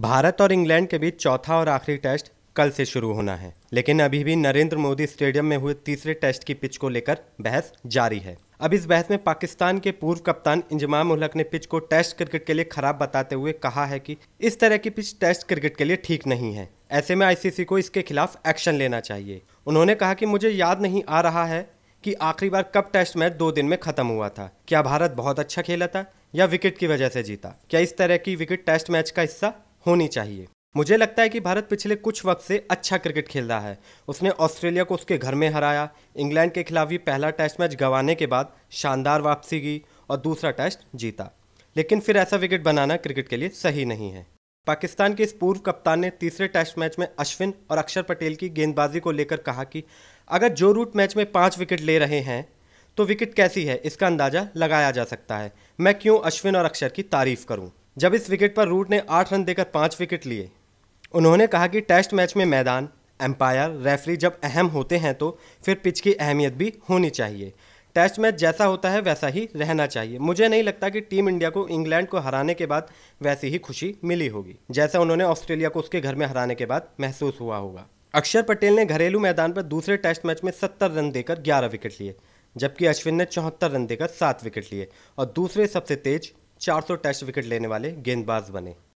भारत और इंग्लैंड के बीच चौथा और आखिरी टेस्ट कल से शुरू होना है लेकिन अभी भी नरेंद्र मोदी स्टेडियम में हुए तीसरे टेस्ट की पिच को लेकर बहस जारी है अब इस बहस में पाकिस्तान के पूर्व कप्तान इंजमाम उलहक ने पिच को टेस्ट क्रिकेट के लिए खराब बताते हुए कहा है कि इस तरह की पिच टेस्ट क्रिकेट के लिए ठीक नहीं है ऐसे में आईसीसी को इसके खिलाफ एक्शन लेना चाहिए उन्होंने कहा कि मुझे याद नहीं आ रहा है कि आखिरी बार कब टेस्ट मैच दो दिन में खत्म हुआ था क्या भारत बहुत अच्छा खेला था या विकेट की वजह से जीता क्या इस तरह की विकेट टेस्ट मैच का हिस्सा होनी चाहिए मुझे लगता है कि भारत पिछले कुछ वक्त से अच्छा क्रिकेट खेल रहा है उसने ऑस्ट्रेलिया को उसके घर में हराया इंग्लैंड के खिलाफ भी पहला टेस्ट मैच गंवाने के बाद शानदार वापसी की और दूसरा टेस्ट जीता लेकिन फिर ऐसा विकेट बनाना क्रिकेट के लिए सही नहीं है पाकिस्तान के इस पूर्व कप्तान ने तीसरे टेस्ट मैच में अश्विन और अक्षर पटेल की गेंदबाजी को लेकर कहा कि अगर जो रूट मैच में पाँच विकेट ले रहे हैं तो विकेट कैसी है इसका अंदाज़ा लगाया जा सकता है मैं क्यों अश्विन और अक्षर की तारीफ़ करूँ जब इस विकेट पर रूट ने आठ रन देकर पाँच विकेट लिए उन्होंने कहा कि टेस्ट मैच में मैदान एम्पायर रेफरी जब अहम होते हैं तो फिर पिच की अहमियत भी होनी चाहिए टेस्ट मैच जैसा होता है वैसा ही रहना चाहिए मुझे नहीं लगता कि टीम इंडिया को इंग्लैंड को हराने के बाद वैसी ही खुशी मिली होगी जैसा उन्होंने ऑस्ट्रेलिया को उसके घर में हराने के बाद महसूस हुआ होगा अक्षर पटेल ने घरेलू मैदान पर दूसरे टेस्ट मैच में सत्तर रन देकर ग्यारह विकेट लिए जबकि अश्विन ने चौहत्तर रन देकर सात विकेट लिए और दूसरे सबसे तेज 400 टेस्ट विकेट लेने वाले गेंदबाज बने